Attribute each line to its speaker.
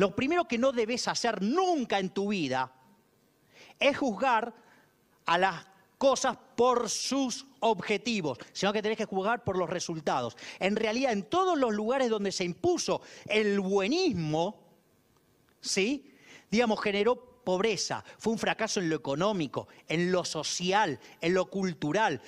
Speaker 1: Lo primero que no debes hacer nunca en tu vida es juzgar a las cosas por sus objetivos, sino que tenés que juzgar por los resultados. En realidad, en todos los lugares donde se impuso el buenismo, ¿sí? Digamos, generó pobreza, fue un fracaso en lo económico, en lo social, en lo cultural.